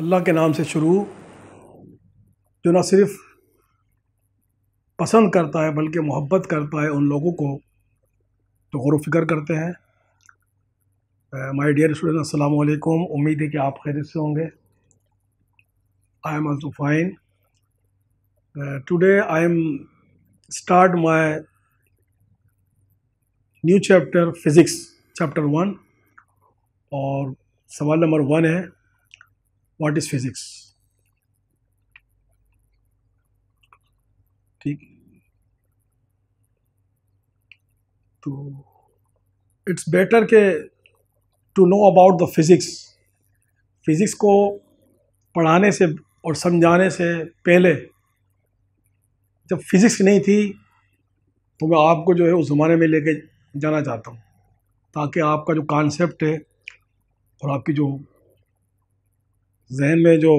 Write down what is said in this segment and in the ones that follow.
अल्लाह के नाम से शुरू जो ना सिर्फ पसंद करता है बल्कि मोहब्बत करता है उन लोगों को तो गौर फिक्र करते हैं माय डियर स्टूडेंट अस्सलाम वालेकुम उम्मीद है कि आप खैर से होंगे I am also fine today I am start my new chapter physics chapter one और सवाल नंबर वन है व्हाट इज फिजिक्स ठीक तो इट्स बेटर के to know about the physics physics को पढ़ाने से और समझाने से पहले जब फिज़िक्स नहीं थी तो मैं आपको जो है उस ज़माने में लेके जाना चाहता हूँ ताकि आपका जो कॉन्सेप्ट है और आपकी जो जहन में जो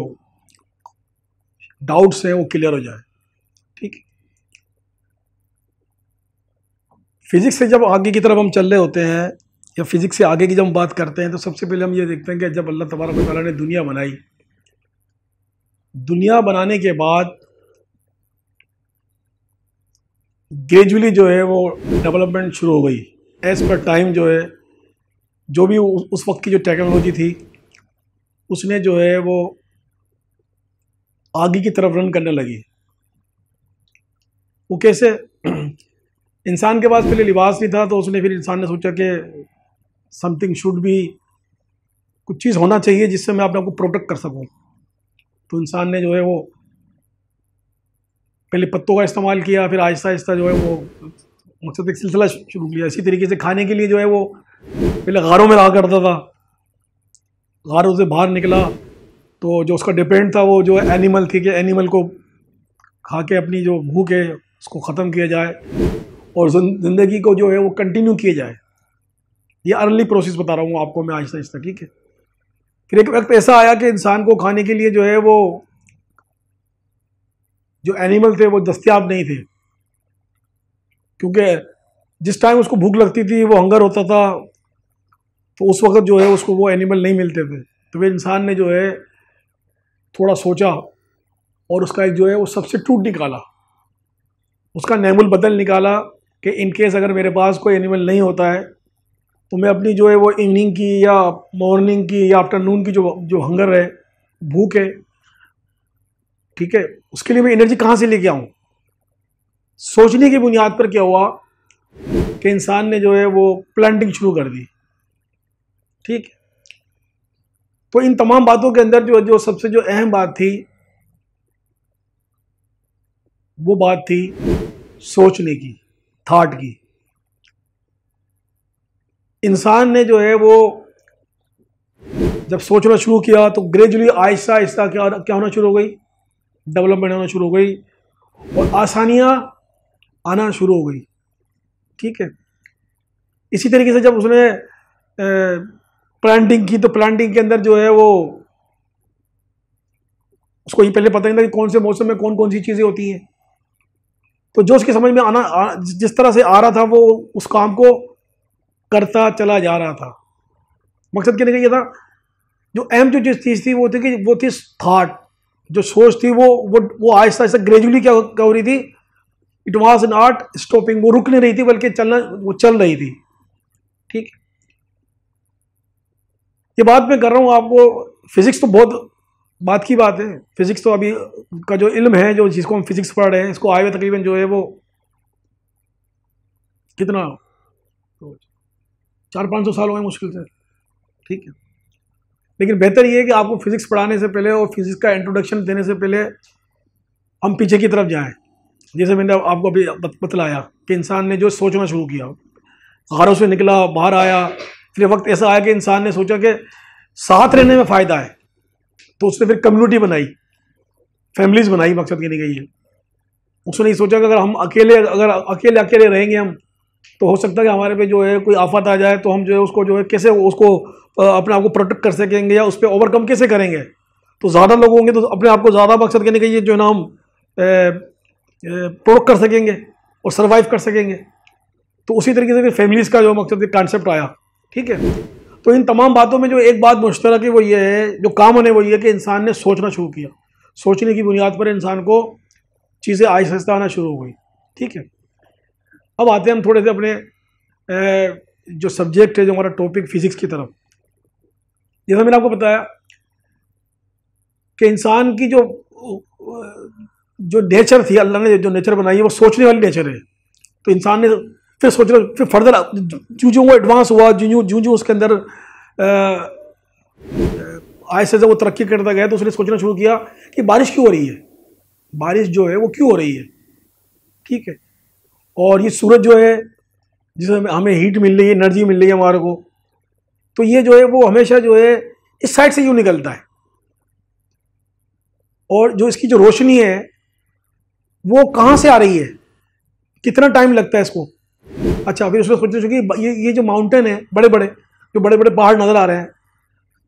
डाउट्स हैं वो क्लियर हो जाए ठीक फिज़िक्स से जब आगे की तरफ हम चल रहे होते हैं या फिज़िक्स से आगे की जब हम बात करते हैं तो सबसे पहले हम ये देखते हैं कि जब अल्लाह तबारक तौर ने दुनिया बनाई दुनिया बनाने के बाद ग्रेजुअली जो है वो डेवलपमेंट शुरू हो गई एज़ पर टाइम जो है जो भी उस वक्त की जो टेक्नोलॉजी थी उसने जो है वो आगे की तरफ रन करने लगी वो कैसे इंसान के पास पहले लिबास नहीं था तो उसने फिर इंसान ने सोचा कि समथिंग शुड भी कुछ चीज़ होना चाहिए जिससे मैं अपने आप को प्रोटेक्ट कर सकूं तो इंसान ने जो है वो पहले पत्तों का इस्तेमाल किया फिर आहिस्ता आहिस्ता जो है वो मकसद एक सिलसिला शुरू किया इसी तरीके से खाने के लिए जो है वो पहले गारों में रहा करता था घरों से बाहर निकला तो जो उसका डिपेंड था वो जो एनिमल थी कि एनिमल को खा के अपनी जो भूख है उसको ख़त्म किया जाए और ज़िंदगी को जो है वो कंटिन्यू किया जाए ये अर्ली प्रोसेस बता रहा हूँ आपको मैं आहिस्ता आहिस्ता ठीक है फिर एक वक्त ऐसा आया कि इंसान को खाने के लिए जो है वो जो एनिमल थे वो दस्तियाब नहीं थे क्योंकि जिस टाइम उसको भूख लगती थी वो हंगर होता था तो उस वक्त जो है उसको वो एनिमल नहीं मिलते थे तो वह इंसान ने जो है थोड़ा सोचा और उसका एक जो है वो सबसे टूट निकाला उसका नैमुल बदल निकाला कि इन केस अगर मेरे पास कोई एनिमल नहीं होता है तो मैं अपनी जो है वो इवनिंग की या मॉर्निंग की या आफ्टरनून की जो जो हंगर है भूख है ठीक है उसके लिए मैं एनर्जी कहाँ से लेके आऊँ सोचने की बुनियाद पर क्या हुआ कि इंसान ने जो है वो प्लांटिंग शुरू कर दी ठीक तो इन तमाम बातों के अंदर जो जो सबसे जो अहम बात थी वो बात थी सोचने की थाट की इंसान ने जो है वो जब सोचना शुरू किया तो ग्रेजुअली आहिस्ता आहिस्ता क्या क्या होना शुरू हो गई डेवलपमेंट होना शुरू हो गई और आसानियाँ आना शुरू हो गई ठीक है इसी तरीके से जब उसने प्लांटिंग की तो प्लांटिंग के अंदर जो है वो उसको ये पहले पता नहीं था कि कौन से मौसम में कौन कौन सी चीज़ें होती हैं तो जो उसके समझ में आना आ, जिस तरह से आ रहा था वो उस काम को करता चला जा रहा था मकसद क्या ये था जो अहम जो जिस चीज़ थी वो थी कि वो थी थाट जो सोच थी वो वो वो आहिस्ता आहिस्ता ग्रेजुअली क्या हो रही थी इट वॉज नॉट स्टॉपिंग वो रुक नहीं रही थी बल्कि चलना वो चल रही थी ठीक है ये बात मैं कर रहा हूँ आपको फिज़िक्स तो बहुत बात की बात है फिज़िक्स तो अभी का जो इल्म है जो जिसको हम फिज़िक्स पढ़ रहे हैं इसको आए हुए तकरीबन जो है वो कितना तो चार पाँच सौ साल हो गए मुश्किल से ठीक है लेकिन बेहतर ये है कि आपको फिज़िक्स पढ़ाने से पहले और फिज़िक्स का इंट्रोडक्शन देने से पहले हम पीछे की तरफ जाएं जैसे मैंने आपको अभी बतलाया कि इंसान ने जो सोचना शुरू किया घरों से निकला बाहर आया फिर वक्त ऐसा आया कि इंसान ने सोचा कि साथ रहने में फ़ायदा है तो उसने फिर कम्युनिटी बनाई फैमिलीज़ बनाई मकसद की नहीं गई है उसने ये सोचा कि अगर हम अकेले अगर अकेले अकेले रहेंगे हम तो हो सकता है कि हमारे पे जो है कोई आफत आ जाए तो हम जो है उसको जो है कैसे उसको अपने आप को प्रोटेक्ट कर सकेंगे या उस पर ओवरकम कैसे करेंगे तो ज़्यादा लोग होंगे तो अपने आप को ज़्यादा मकसद के के ये जो है ना हम प्रोडक्ट कर सकेंगे और सर्वाइव कर सकेंगे तो उसी तरीके से फिर फैमिलीज़ का जो मकसद कॉन्सेप्ट आया ठीक है तो इन तमाम बातों में जो एक बात मुश्तरक है वो ये है जो काम है वो ये कि इंसान ने सोचना शुरू किया सोचने की बुनियाद पर इंसान को चीज़ें आहिस्ता आहिस्ता आना शुरू हो गई ठीक है अब आते हैं हम थोड़े से अपने जो सब्जेक्ट है जो हमारा टॉपिक फिज़िक्स की तरफ जैसा मैंने आपको बताया कि इंसान की जो जो नेचर थी अल्लाह ने जो नेचर बनाई है वो सोचने वाली नेचर है तो इंसान ने फिर सोच रहे फिर फर्दर जो जो वो एडवांस हुआ जो जो जो उसके अंदर आहिस्ते से वो तरक्की करता गया तो उसने सोचना शुरू किया कि बारिश क्यों हो रही है बारिश जो है वो क्यों हो रही है ठीक है और ये सूरज जो है जिसमें हमें हीट मिल रही है एनर्जी मिल रही है हमारे को तो ये जो है वो हमेशा जो है इस साइड से यूँ निकलता है और जो इसकी जो रोशनी है वो कहाँ से आ रही है कितना टाइम लगता है इसको अच्छा फिर उसने सोचते चुकी ये ये जो माउंटेन है बड़े बड़े जो बड़े बड़े पहाड़ नज़र आ रहे हैं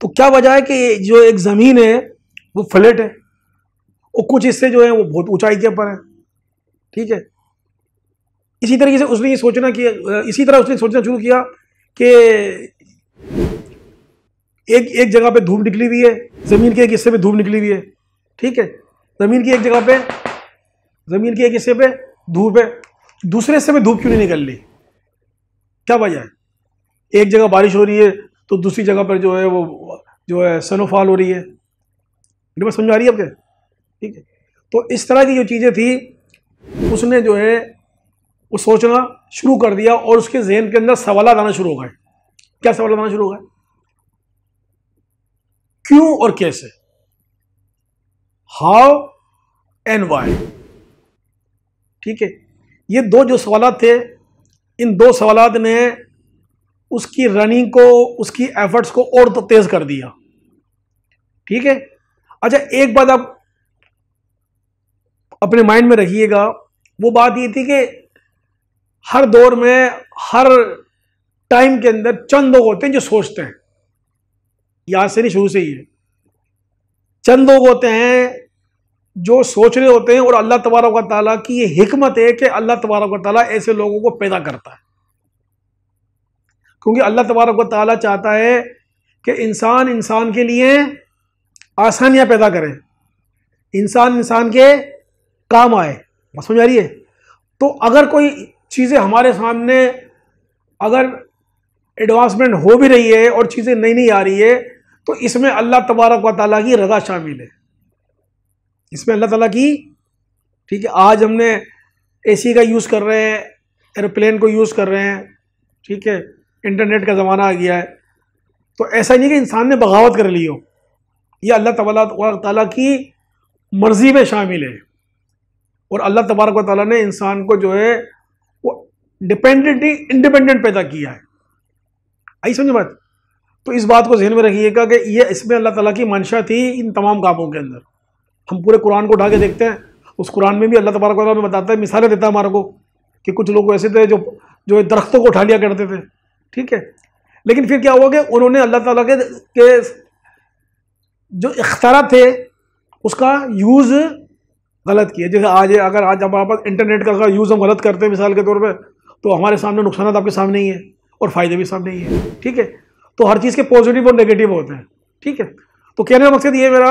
तो क्या वजह है कि जो एक ज़मीन है वो फ्लैट है और कुछ हिस्से जो है वो बहुत ऊंचाई के ऊपर है ठीक है इसी तरीके से उसने ये सोचना कि इसी तरह उसने सोचना शुरू किया कि एक एक जगह पे धूप निकली हुई है ज़मीन के एक हिस्से पे धूप निकली हुई है ठीक है ज़मीन की एक जगह पे ज़मीन के एक हिस्से पे धूप है दूसरे हिस्से में धूप क्यों नहीं निकल रही क्या वजह है एक जगह बारिश हो रही है तो दूसरी जगह पर जो है वो जो है सनोफॉल हो रही है मेरी बात समझ आ रही है आपके ठीक है तो इस तरह की जो चीज़ें थी उसने जो है वो सोचना शुरू कर दिया और उसके जहन के अंदर सवाल आना शुरू हो गए क्या सवाल आना शुरू हो गए क्यों और कैसे हाउ एंड वाई ठीक है ये दो जो सवाल थे इन दो सवाल ने उसकी रनिंग को उसकी एफर्ट्स को और तो तेज़ कर दिया ठीक है अच्छा एक बात आप अपने माइंड में रखिएगा वो बात ये थी कि हर दौर में हर टाइम के अंदर चंद लोग होते हैं जो सोचते हैं यहां से नहीं शुरू से ही है चंद लोग होते हैं जो सोच रहे होते हैं और अल्लाह तबारक ताला की ये हिकमत है कि अल्लाह तबारक ताली ऐसे लोगों को पैदा करता है क्योंकि अल्लाह तबारक ताला चाहता है कि इंसान इंसान के लिए आसानियाँ पैदा करें इंसान इंसान के काम आए बात समझ आ रही है तो अगर कोई चीज़ें हमारे सामने अगर एडवांसमेंट हो भी रही है और चीज़ें नई नहीं आ रही है तो इसमें अल्लाह तबारक व ताली की रजा शामिल है इसमें अल्लाह ताला की ठीक है आज हमने एसी का यूज़ कर रहे हैं एरोप्लेन को यूज़ कर रहे हैं ठीक है इंटरनेट का ज़माना आ गया है तो ऐसा नहीं कि इंसान ने बगावत कर ली हो यह अल्लाह तबाल ताला की मर्ज़ी में शामिल है और अल्लाह तबारक ताली ने इंसान को जो है वो डिपेंडेंट ही इंडिपेंडेंट पैदा किया है आई समझ बात तो इस बात को जहन में रखिएगा कि ये इसमें अल्लाह ताला की मंशा थी इन तमाम कामों के अंदर हम पूरे कुरान को उठा के देखते हैं उस कुरान में भी अल्लाह तबारक में बताता है मिसालें देता है हमारे को कि कुछ लोग ऐसे थे जो जो दरख्तों को उठा लिया करते थे ठीक है लेकिन फिर क्या हुआ कि उन्होंने अल्लाह ताला के, के जो इख्तारा थे उसका यूज़ गलत किया जैसे आज अगर आज हमारे पास इंटरनेट का अगर यूज़ हम गलत करते हैं मिसाल के तौर पर तो हमारे सामने नुकसान आपके सामने ही है और फ़ायदे भी सामने ही है ठीक है तो हर चीज़ के पॉजिटिव और नेगेटिव होते हैं ठीक है तो कहने का मकसद ये मेरा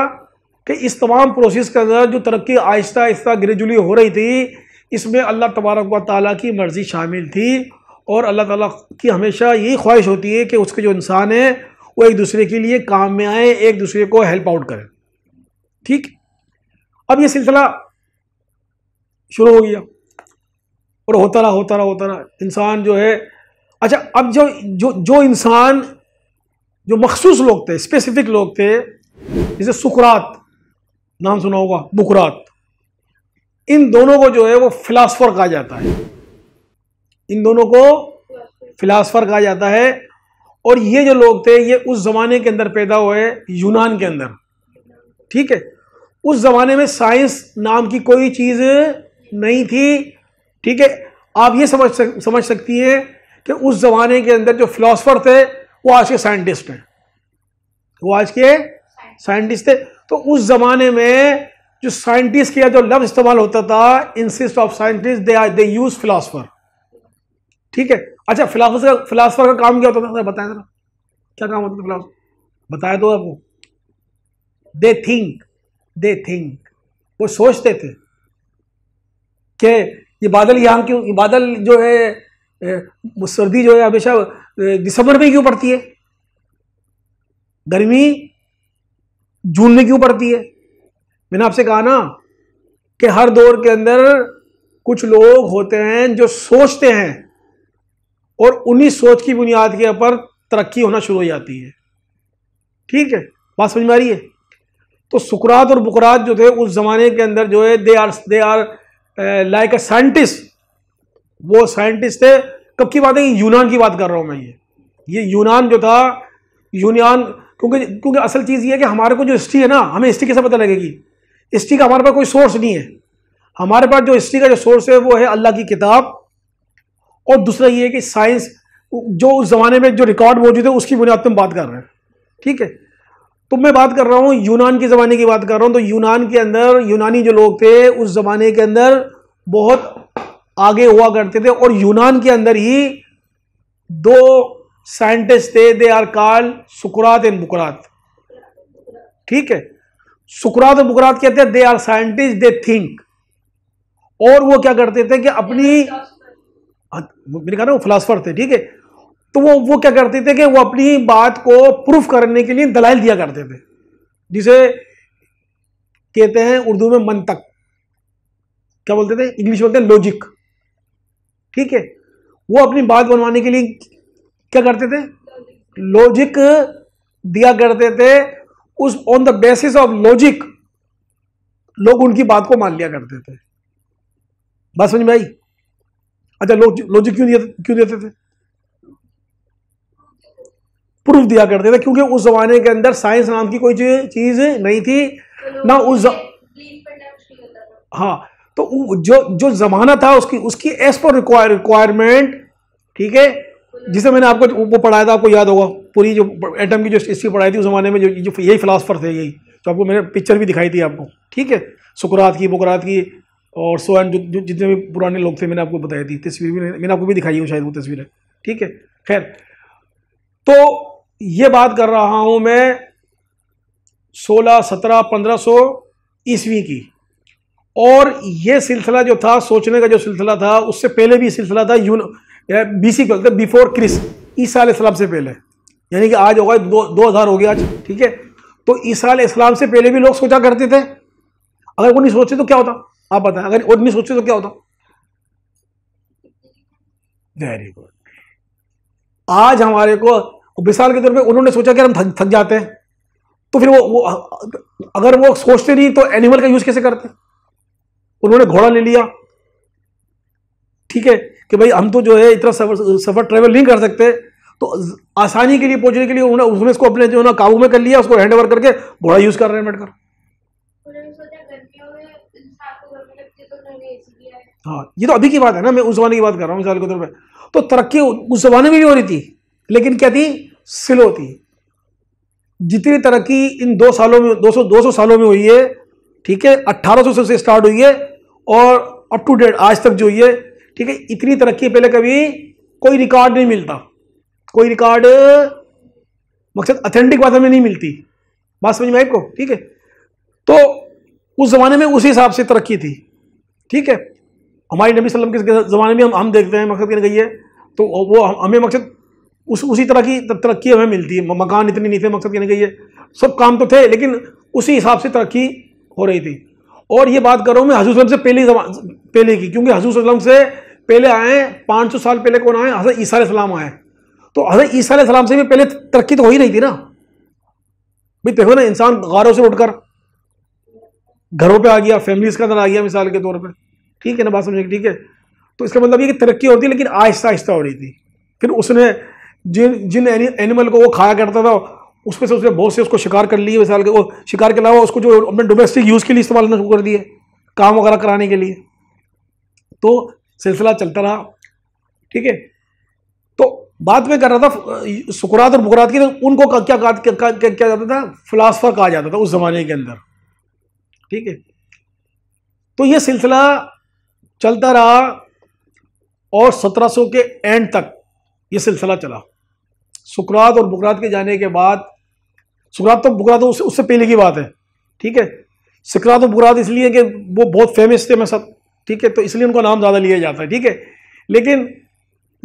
कि इस तमाम प्रोसेस के अंदर जो तरक्की आहिस्ता आहिस्ता ग्रेजुअली हो रही थी इसमें अल्लाह तबारक व ताली की मर्ज़ी शामिल थी और अल्लाह ताला की हमेशा यही ख्वाहिश होती है कि उसके जो इंसान हैं वो एक दूसरे के लिए काम में आए एक दूसरे को हेल्प आउट करें ठीक अब ये सिलसिला शुरू हो गया और होता रहा होता रहा होता रहा इंसान जो है अच्छा अब जो जो जो इंसान जो मखसूस लोग थे स्पेसिफिक लोग थे जैसे सुकरात नाम सुना होगा बुकरात इन दोनों को जो है वो फिलासफर कहा जाता है इन दोनों को फिलासफर कहा जाता है और ये जो लोग थे ये उस ज़माने के अंदर पैदा हुए यूनान के अंदर ठीक है उस ज़माने में साइंस नाम की कोई चीज़ नहीं थी ठीक है आप ये समझ सक, समझ सकती हैं कि उस ज़माने के अंदर जो फिलासफ़र थे वो आज के साइंटिस्ट हैं वो आज के साइंटिस्ट थे तो उस ज़माने में जो साइंटिस्ट किया जो लफ्ज़ इस्तेमाल होता था instead of scientist they are they use philosopher ठीक है अच्छा फिलासफर का फिलासफर का काम क्या होता था बताया जरा क्या काम होता था फिलासफर बताया तो आपको दे थिंक दे थिंक वो सोचते थे कि ये बादल यहाँ क्यों ये बादल जो है सर्दी जो है हमेशा दिसंबर में क्यों पड़ती है गर्मी जून में क्यों पड़ती है मैंने आपसे कहा ना कि हर दौर के अंदर कुछ लोग होते हैं जो सोचते हैं और उन्हीं सोच की बुनियाद के ऊपर तरक्की होना शुरू हो जाती है ठीक है बात समझ में आ रही है तो सुकरात और बुकरात जो थे उस ज़माने के अंदर जो है they are they are like a scientist वो साइंटिस्ट थे कब की बात है यूनान की बात कर रहा हूँ मैं ये ये यूनान जो था यूनान क्योंकि क्योंकि असल चीज़ ये है कि हमारे को जो हिस्ट्री है ना हमें हिस्ट्री कैसे पता लगेगी हिस्ट्री का हमारे पास कोई सोर्स नहीं है हमारे पास जो हिस्ट्री का जो सोर्स है वो है अल्लाह की किताब और दूसरा ये है कि साइंस जो उस ज़माने में जो रिकॉर्ड मौजूद है उसकी बुनियाद पर हम बात कर रहे हैं ठीक है तो मैं बात कर रहा हूँ यूनान के ज़माने की बात कर रहा हूँ तो यूनान के अंदर यूनानी जो लोग थे उस ज़माने के अंदर बहुत आगे हुआ करते थे और यूनान के अंदर ही दो साइंटिस्ट थे they are called Sukrat and Buqrat ठीक है सुकरात और बुकरात कहते हैं they are scientist they think और वो क्या करते थे कि अपनी हाँ, मैंने कहा ना वो फिलासफर थे ठीक है तो वो वो क्या करते थे कि वो अपनी बात को प्रूफ करने के लिए दलाइल दिया करते थे जिसे कहते हैं उर्दू में मंतक क्या बोलते थे इंग्लिश बोलते हैं लॉजिक ठीक है वो अपनी बात बनवाने के लिए क्या करते थे लॉजिक दिया करते थे उस on the basis of logic लोग उनकी बात को मान लिया करते थे बात समझ में आई अच्छा लॉजिक क्यों दिया क्यों देते थे प्रूफ दिया करते थे क्योंकि उस जमाने के अंदर साइंस नाम की कोई चीज नहीं थी तो ना उस हाँ तो जो जो जमाना था उसकी उसकी एज पर रिक्वायरमेंट ठीक है जिसे मैंने आपको वो पढ़ाया था आपको याद होगा पूरी जो एटम की जो हिस्ट्री पढ़ाई थी उस ज़माने में जो, जो यही फ़िलासफ़र थे यही जो तो आपको मैंने पिक्चर भी दिखाई थी आपको ठीक है सुकरात की बुकरात की और सो एंड जो, जितने भी पुराने लोग थे मैंने आपको बताई थी तस्वीर भी मैंने आपको भी दिखाई हूँ शायद वो तस्वीरें ठीक है खैर तो ये बात कर रहा हूँ मैं सोलह सत्रह पंद्रह सौ ईस्वी की और ये सिलसिला जो था सोचने का जो सिलसिला था उससे पहले भी सिलसिला था यून या बी सी कहते हैं बिफोर क्रिस्ट ईसा इस्लाम से पहले यानी कि आज होगा दो दो हज़ार हो गया आज ठीक है तो ईसा इस्लाम से पहले भी लोग सोचा करते थे अगर वो नहीं सोचे तो क्या होता आप बताएं अगर वो नहीं सोचे तो क्या होता वेरी गुड आज हमारे को मिसाल के तौर पे उन्होंने सोचा कि हम थक थक जाते हैं तो फिर वो, वो अगर वो सोचते नहीं तो एनिमल का यूज़ कैसे करते उन्होंने घोड़ा ले लिया ठीक है कि भाई हम तो जो है इतना सफ़र सफ़र ट्रेवल नहीं कर सकते तो आसानी के लिए पहुंचने के लिए उन्होंने उसने इसको अपने जो है ना काबू में कर लिया उसको हैंड ओवर करके घोड़ा यूज़ कर रहे हैं बैठकर तो हाँ ये तो अभी की बात है ना मैं उस जमाने की बात कर रहा हूँ मिसाल के तौर पर तो तरक्की उस जमाने में भी हो रही थी लेकिन क्या थी स्लो थी जितनी तरक्की इन दो सालों में दो सौ दो सौ सालों में हुई है ठीक है सौ से स्टार्ट हुई है और अप टू डेट आज तक जो हुई है ठीक है इतनी तरक्की पहले कभी कोई रिकॉर्ड नहीं मिलता कोई रिकॉर्ड मकसद अथेंटिक बात हमें नहीं मिलती बात समझ में आपको ठीक है तो उस ज़माने में उसी हिसाब से तरक्की थी ठीक है हमारे नबी वसल्लम के ज़माने में हम हम देखते हैं मकसद कहने गई है तो वो हमें मकसद उस उसी तरह की तरक्की हमें मिलती है मकान इतनी नहीं थे मकसद कहने गई है सब काम तो थे लेकिन उसी हिसाब से तरक्की हो रही थी और ये बात कर रहा हूँ मैं हजूसम से पहले पहले की क्योंकि हजूसम से पहले आए पाँच सौ साल पहले कौन आए हजरत ईसा सलाम आए तो हजरत ईसा सलाम से भी पहले तरक्की तो हो ही नहीं थी ना भाई देखो ना इंसान गारों से उठकर घरों पे आ गया फैमिलीज के अंदर आ गया मिसाल के तौर पे ठीक है ना बात समझे ठीक है तो इसका मतलब ये कि तरक्की होती है लेकिन आहिस्ता आहिस्ता हो रही थी फिर उसने जिन जिन एनिमल को वो खाया करता था उसमें से उसने बहुत से उसको शिकार कर लिए मिसाल के वो शिकार के अलावा उसको जो अपने डोमेस्टिक यूज़ के लिए इस्तेमाल करना शुरू कर दिए काम वगैरह कराने के लिए तो सिलसिला चलता रहा ठीक है तो बात में कर रहा था सुकरात और बुकरात की तो उनको क्या क्या, क्या क्या क्या जाता था फिलासफर कहा जाता था उस ज़माने के अंदर ठीक है तो ये सिलसिला चलता रहा और 1700 के एंड तक ये सिलसिला चला सुकरात और बुकरात के जाने के बाद सुकरात तो बुकरात तो उससे उससे पहले की बात है ठीक है सकरात और बुकरात इसलिए कि वो बहुत फेमस थे मैं सब ठीक है तो इसलिए उनका नाम ज़्यादा लिया जाता है ठीक है लेकिन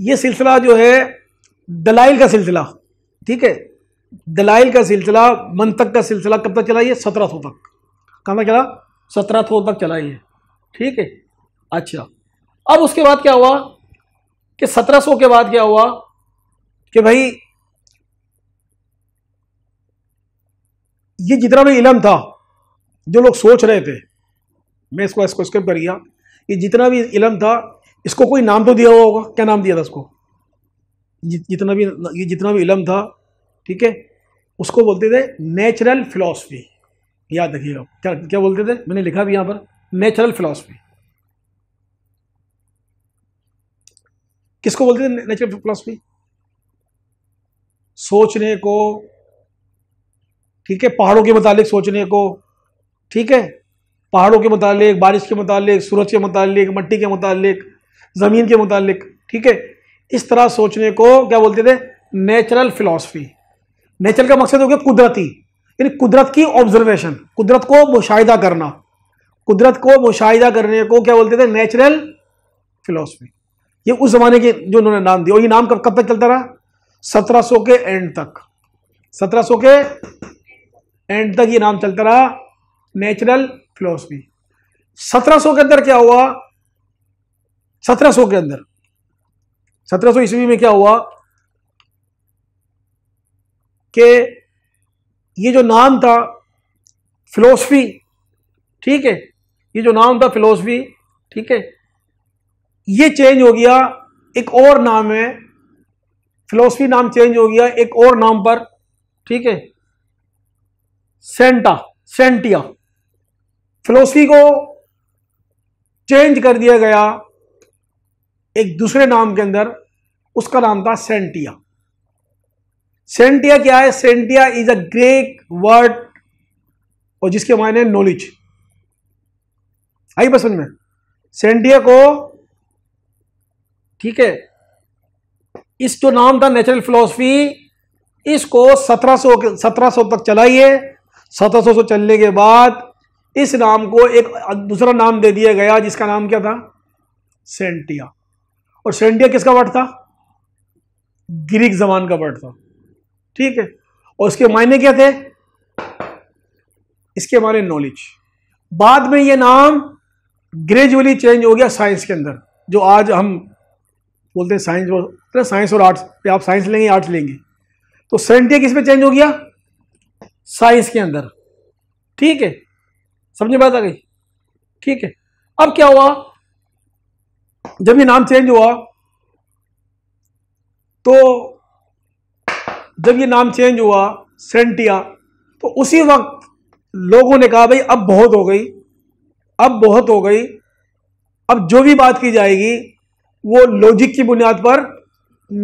ये सिलसिला जो है दलाइल का सिलसिला ठीक है दलाइल का सिलसिला मंतक का सिलसिला कब तक चला ये सत्रह सौ तक कहाँ तक चला सत्रह सौ तक चला ये ठीक है अच्छा अब उसके बाद क्या हुआ कि सत्रह सौ के बाद क्या हुआ कि भाई ये जितना भी इलम था जो लोग सोच रहे थे मैं इसको इसको स्किप कर गया ये जितना भी इलम था इसको कोई नाम तो दिया हुआ होगा क्या नाम दिया था उसको जितना भी ये जितना भी इलम था ठीक है उसको बोलते थे नेचुरल फिलासफी याद रखिएगा क्या क्या बोलते थे मैंने लिखा भी यहाँ पर नेचुरल फिलासफी किसको बोलते थे नेचुरल फिलासफी सोचने को ठीक है पहाड़ों के मुतालिक सोचने को ठीक है पहाड़ों के मुतालिक बारिश के मुतालिक सूरज के मुतालिक मट्टी के मुतालिक ज़मीन के मुतालिक ठीक है इस तरह सोचने को क्या बोलते थे नेचुरल फ़िलासफ़ी नेचर का मकसद हो गया कुदरती यानी कुदरत की ऑब्जर्वेशन कुदरत को मुशाहिदा करना कुदरत को मुशाहिदा करने को क्या बोलते थे नेचुरल फ़िलासफ़ी ये उस ज़माने के जो उन्होंने नाम दिया और ये नाम कब कब तक चलता रहा सत्रह सौ के एंड तक सत्रह सौ के एंड तक ये नाम चलता रहा नेचुरल फिलोसफी भी 1700 के अंदर क्या हुआ 1700 के अंदर 1700 ईस्वी में क्या हुआ कि ये जो नाम था फिलोसफी ठीक है ये जो नाम था फिलोसफी ठीक है ये चेंज हो गया एक और नाम है फिलोसफी नाम चेंज हो गया एक और नाम पर ठीक है सेंटा सेंटिया फिलोसफी को चेंज कर दिया गया एक दूसरे नाम के अंदर उसका नाम था सेंटिया सेंटिया क्या है scientia is a Greek word और जिसके मायने नॉलेज आई पसंद में सेंटिया को ठीक है इस जो नाम था नेचुरल फिलोसफी इसको 1700 1700 तक चलाइए 1700 सौ चलने के बाद इस नाम को एक दूसरा नाम दे दिया गया जिसका नाम क्या था सेंटिया और सेंटिया किसका वर्ड था ग्रीक जबान का वर्ड था ठीक है और उसके मायने क्या थे इसके मायने नॉलेज बाद में ये नाम ग्रेजुअली चेंज हो गया साइंस के अंदर जो आज हम बोलते हैं साइंस और साइंस और आर्ट्स पे आप साइंस लेंगे आर्ट्स लेंगे तो सेंटिया किस में चेंज हो गया साइंस के अंदर ठीक है समझ बात आ गई ठीक है अब क्या हुआ जब ये नाम चेंज हुआ तो जब ये नाम चेंज हुआ सेंटिया तो उसी वक्त लोगों ने कहा भाई अब बहुत हो गई अब बहुत हो गई अब जो भी बात की जाएगी वो लॉजिक की बुनियाद पर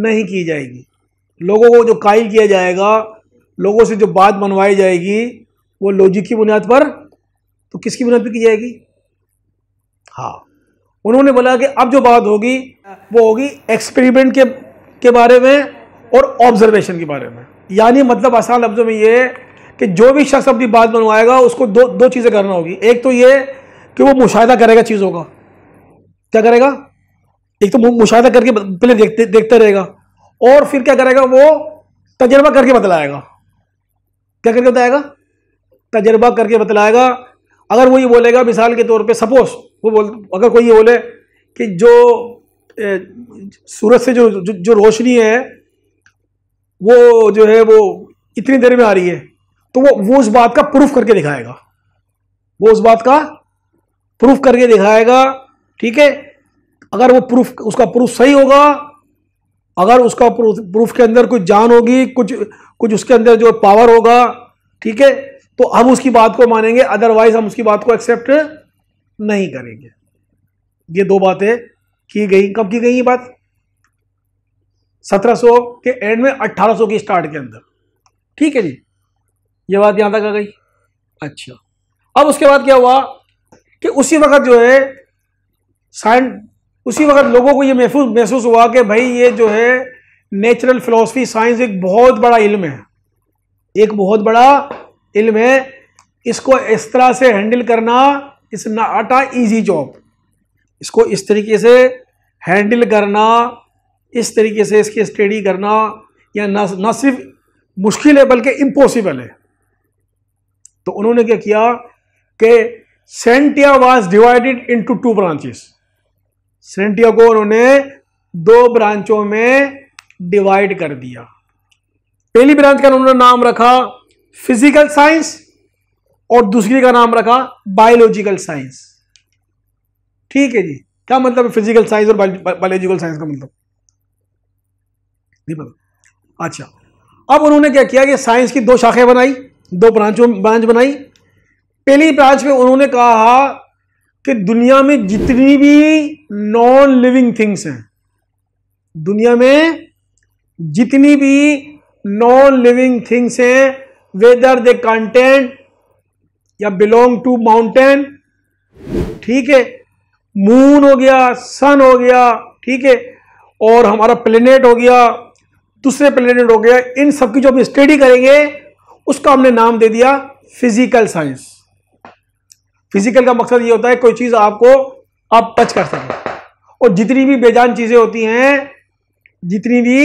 नहीं की जाएगी लोगों को जो कायल किया जाएगा लोगों से जो बात मनवाई जाएगी वो लॉजिक की बुनियाद पर तो किसकी बुनियाद पर की जाएगी हाँ उन्होंने बोला कि अब जो बात होगी वो होगी एक्सपेरिमेंट के के बारे में और ऑब्जर्वेशन के बारे में यानी मतलब आसान लफ्ज़ों में ये कि जो भी शख्स अपनी बात बनवाएगा उसको दो दो चीज़ें करना होगी एक तो ये कि वो मुशाह करेगा चीज़ों का क्या करेगा एक तो मुशाह करके पहले देखते देखते रहेगा और फिर क्या करेगा वो तजर्बा करके बतलाएगा क्या करके बताएगा तजर्बा करके बतलाएगा अगर वो ये बोलेगा मिसाल के तौर पे सपोज वो बोल अगर कोई ये बोले कि जो सूरज से जो जो, जो रोशनी है वो जो है वो इतनी देर में आ रही है तो वो वो उस बात का प्रूफ करके दिखाएगा वो उस बात का प्रूफ करके दिखाएगा ठीक है अगर वो प्रूफ उसका प्रूफ सही होगा अगर उसका प्रूफ के अंदर कुछ जान होगी कुछ कुछ उसके अंदर जो पावर होगा ठीक है तो हम उसकी बात को मानेंगे अदरवाइज हम उसकी बात को एक्सेप्ट नहीं करेंगे ये दो बातें की गई कब की गई ये बात 1700 के एंड में 1800 की स्टार्ट के अंदर ठीक है जी ये बात यहां तक आ गई अच्छा अब उसके बाद क्या हुआ कि उसी वक्त जो है साइंस उसी वक्त लोगों को ये महसूस महसूस हुआ कि भाई ये जो है नेचुरल फिलोसफी साइंस एक बहुत बड़ा इल्म है एक बहुत बड़ा में इसको इस तरह से हैंडल करना इस नाट आ ईजी जॉब इसको इस तरीके से हैंडल करना इस तरीके से इसकी स्टडी करना या ना सिर्फ मुश्किल है बल्कि इम्पॉसिबल है तो उन्होंने क्या किया कि scientia was divided into two branches scientia को उन्होंने दो ब्रांचों में डिवाइड कर दिया पहली ब्रांच का उन्होंने नाम रखा फिजिकल साइंस और दूसरी का नाम रखा बायोलॉजिकल साइंस ठीक है जी क्या मतलब है फिजिकल साइंस और बायोलॉजिकल साइंस का मतलब नहीं पता अच्छा अब उन्होंने क्या किया कि साइंस की दो शाखें बनाई दो ब्रांचों ब्रांच बनाई पहली ब्रांच में उन्होंने कहा कि दुनिया में जितनी भी नॉन लिविंग थिंग्स हैं दुनिया में जितनी भी नॉन लिविंग थिंग्स हैं वेदर दे कंटेन या बिलोंग टू माउंटेन ठीक है मून हो गया सन हो गया ठीक है और हमारा प्लेनेट हो गया दूसरे प्लेनेट हो गया इन सब की जो हम स्टडी करेंगे उसका हमने नाम दे दिया फिजिकल साइंस फिजिकल का मकसद ये होता है कोई चीज़ आपको आप टच कर सकें और जितनी भी बेजान चीज़ें होती हैं जितनी भी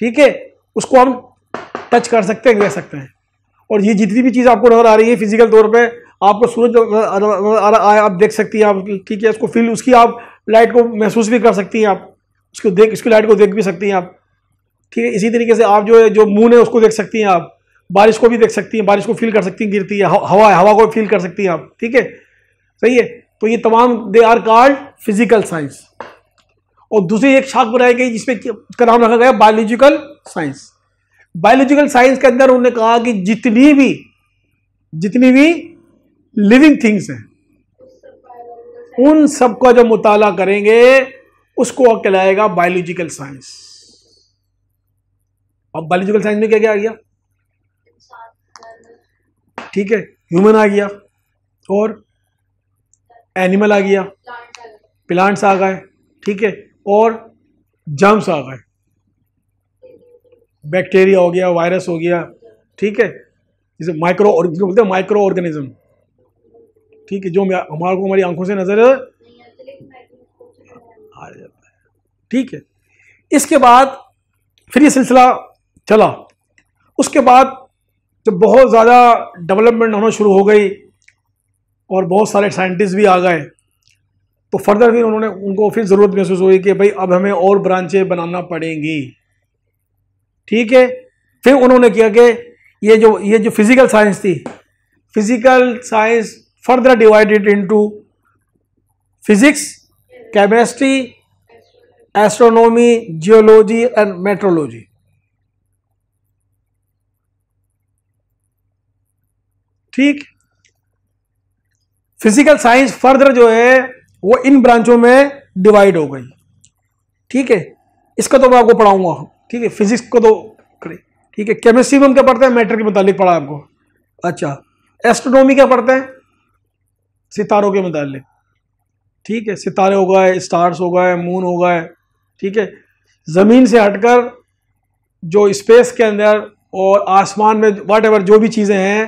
ठीक है उसको हम टच कर सकते हैं देख सकते हैं और ये जितनी भी चीज़ आपको नज़र आ रही है फिजिकल तौर पे आपको सूरज आप देख सकती हैं आप ठीक है उसको फील उसकी आप लाइट को महसूस भी कर सकती हैं आप उसको देख उसकी लाइट को देख भी सकती हैं आप ठीक है इसी तरीके से आप जो है जो मून है उसको देख सकती हैं आप बारिश को भी देख सकती हैं बारिश को फील कर सकती हैं गिरती है हवा हवा को फील कर सकती हैं आप ठीक है सही है तो ये तमाम they are called physical science और दूसरी एक शाख बनाई गई जिसमें उसका नाम रखा गया बायोलॉजिकल साइंस बायोलॉजिकल साइंस के अंदर उन्होंने कहा कि जितनी भी जितनी भी लिविंग थिंग्स हैं उन सब का जो मुताला करेंगे उसको कहलाएगा बायोलॉजिकल साइंस और बायोलॉजिकल साइंस में क्या क्या आ गया ठीक है ह्यूमन आ गया और एनिमल आ गया प्लांट्स आ गए ठीक है और जर्म्स आ गए बैक्टीरिया हो गया वायरस हो गया ठीक है जैसे माइक्रो जो बोलते हैं माइक्रो ऑर्गेनिज्म ठीक है जो हमारे को हमारी आंखों से नज़र आ जाता है ठीक है इसके बाद फिर ये सिलसिला चला उसके बाद जब बहुत ज़्यादा डेवलपमेंट होना शुरू हो गई और बहुत सारे साइंटिस्ट भी आ गए तो फर्दर फिर उन्होंने उनको फिर ज़रूरत महसूस हुई कि भाई अब हमें और ब्रांचें बनाना पड़ेंगी ठीक है फिर उन्होंने किया कि ये जो ये जो फिज़िकल साइंस थी physical science further divided into physics chemistry astronomy geology and meteorology ठीक फिजिकल साइंस फर्दर जो है वो इन ब्रांचों में डिवाइड हो गई ठीक है इसका तो मैं आपको पढ़ाऊंगा ठीक है फिजिक्स को तो करें ठीक है केमिस्ट्री में हम क्या पढ़ते हैं मैटर के मुतालिक पढ़ा आपको अच्छा एस्ट्रोनॉमी क्या पढ़ते हैं सितारों के मुतालिक ठीक है सितारे हो गए स्टार्स हो गए मून हो गए ठीक है ज़मीन से हटकर जो स्पेस के अंदर और आसमान में वाट एवर जो भी चीज़ें हैं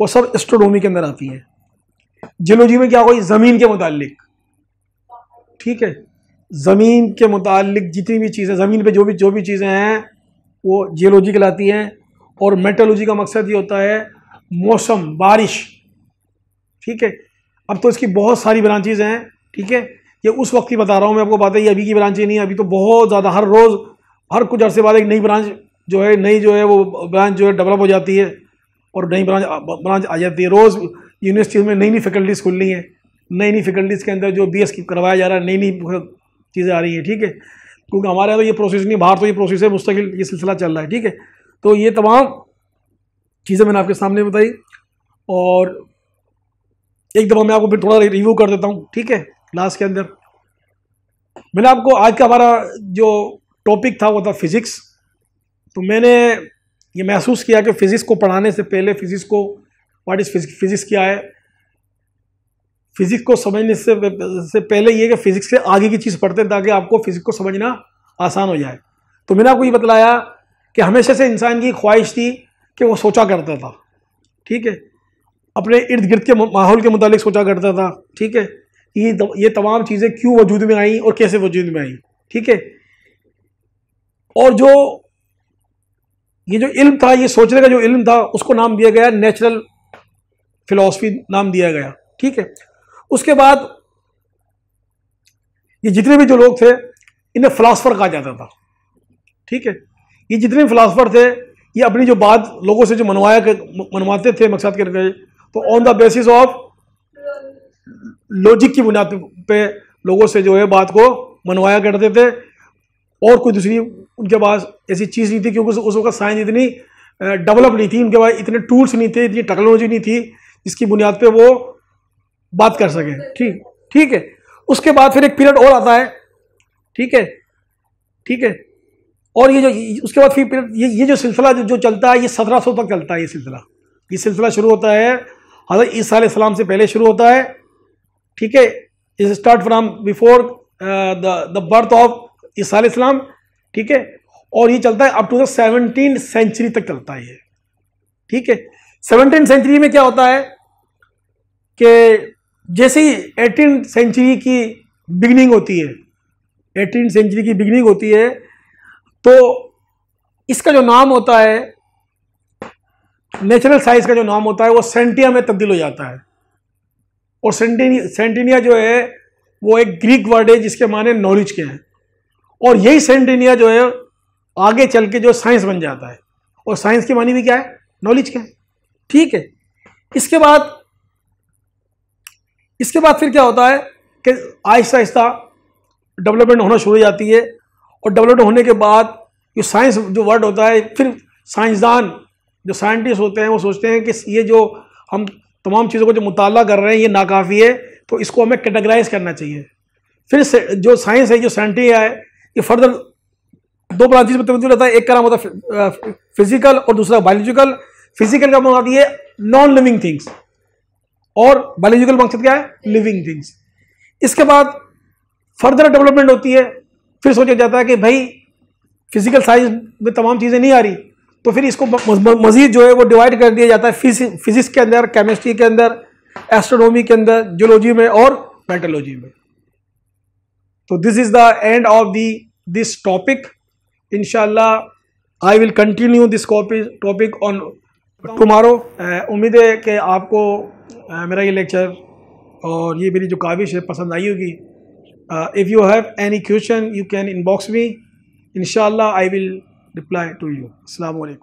वो सब एस्ट्रोनॉमी के अंदर आती हैं जियोलॉजी में क्या हो गई ज़मीन के मुतालिक ठीक है ज़मीन के मुतालिक जितनी भी चीज़ें ज़मीन पे जो भी जो भी चीज़ें हैं वो जियोलॉजी कहलाती हैं और मेटोलॉजी का मकसद ये होता है मौसम बारिश ठीक है अब तो इसकी बहुत सारी ब्रांचेज़ हैं ठीक है ये उस वक्त ही बता रहा हूँ मैं आपको बात है ये अभी की ब्रांचें नहीं है अभी तो बहुत ज़्यादा हर रोज़ हर कुछ अरसे बाद एक नई ब्रांच जो है नई जो है वो ब्रांच जो है डेवलप हो जाती है और नई ब्रांच ब्रांच आ जाती है रोज़ यूनिवर्सिटीज़ में नई नई फैकल्टीज़ खुलनी है नई नई फैकल्टीज़ के अंदर जो बी एस करवाया जा रहा है नई नई चीज़ें आ रही हैं ठीक है क्योंकि हमारे यहाँ तो ये प्रोसेस नहीं बाहर तो ये प्रोसेस है मुस्तकिल ये सिलसिला चल रहा है ठीक है तो ये तमाम चीज़ें मैंने आपके सामने बताई और एक दफ़ा मैं आपको फिर थोड़ा रिव्यू कर देता हूँ ठीक है लास्ट के अंदर मैंने आपको आज का हमारा जो टॉपिक था वो था फिज़िक्स तो मैंने ये महसूस किया कि फ़िज़िक्स को पढ़ाने से पहले फ़िज़िक्स को वाट इज़ फिज़िक्स क्या है फिजिक्स को समझने से से पहले ये कि फिजिक्स से आगे की चीज़ पढ़ते हैं ताकि आपको फिजिक्स को समझना आसान हो जाए तो मैंने आपको ये बतलाया कि हमेशा से इंसान की ख्वाहिश थी कि वो सोचा करता था ठीक है अपने इर्द गिर्द के माहौल के मुतालिक सोचा करता था ठीक है ये ये तमाम चीज़ें क्यों वजूद में आई और कैसे वजूद में आई ठीक है और जो ये जो इल्म था ये सोचने का जो इल्म था उसको नाम दिया गया नेचुरल फ़िलासफ़ी नाम दिया गया ठीक है उसके बाद ये जितने भी जो लोग थे इन्हें फ़िलासफ़र कहा जाता था ठीक है ये जितने भी फ़िलासफ़र थे ये अपनी जो बात लोगों से जो मनवाया मनवाते थे मकसद करके तो on the basis of logic की बुनियाद पे लोगों से जो है बात को मनवाया करते थे और कोई दूसरी उनके पास ऐसी चीज़ नहीं थी क्योंकि उस वक्त साइंस इतनी डेवलप नहीं थी उनके पास इतने टूल्स नहीं थे इतनी टेक्नोलॉजी नहीं थी जिसकी बुनियाद पे वो बात कर सके ठीक ठीक है उसके बाद फिर एक पीरियड और आता है ठीक है ठीक है और ये जो उसके बाद फिर पीरियड ये ये जो सिलसिला जो, जो चलता है ये सत्रह सौ तक चलता है ये सिलसिला ये सिलसिला शुरू होता है हजरत ईसा सलाम से पहले शुरू होता है ठीक है is start from before the birth of Isa सलाम ठीक है और ये चलता है up to the seventeen century तक चलता है ये ठीक है सेवनटीन सेंचुरी में क्या होता है कि जैसे ही एटीन सेंचुरी की बिगनिंग होती है एटीन सेंचुरी की बिगनिंग होती है तो इसका जो नाम होता है नेचुरल साइज का जो नाम होता है वो सेंटिया में तब्दील हो जाता है और सेंटिनिया सेंटिनिया जो है वो एक ग्रीक वर्ड है जिसके माने नॉलेज के हैं और यही सेंटिनिया जो है आगे चल के जो साइंस बन जाता है और साइंस के मानी भी क्या है नॉलेज क्या है ठीक है इसके बाद इसके बाद फिर क्या होता है कि आहिस्ता आहिस्ता डेवलपमेंट होना शुरू हो जाती है और डेवलपमेंट होने के बाद जो साइंस जो वर्ड होता है फिर साइंसदान जो साइंटिस्ट होते हैं वो सोचते हैं कि ये जो हम तमाम चीज़ों को जो मुताल कर रहे हैं ये नाकाफ़ी है तो इसको हमें कैटेगराइज करना चाहिए फिर जो साइंस है जो साइंटिया है ये फर्दर दो ब्रांचेज में तब्दील रहता है एक का नाम होता है फिजिकल और दूसरा बायोलॉजिकल फिजिकल का नाम मतलब आती है नॉन लिविंग थिंग्स और बायोलॉजिकल मकसद क्या है लिविंग थिंग्स इसके बाद फर्दर डेवलपमेंट होती है फिर सोचा जाता है कि भाई फिजिकल साइंस में तमाम चीज़ें नहीं आ रही तो फिर इसको मज़ीद जो है वो डिवाइड कर दिया जाता है फिजिक्स के अंदर केमिस्ट्री के अंदर एस्ट्रोनॉमी के अंदर जियोलॉजी में और मेटोलॉजी में तो this is the end of the this topic in I will continue this topic on tomorrow uh, उम्मीद है कि आपको uh, मेरा ये लेक्चर और ये मेरी जो काविश है पसंद आई होगी if you have any question you can inbox me in I will reply to you अलैक्म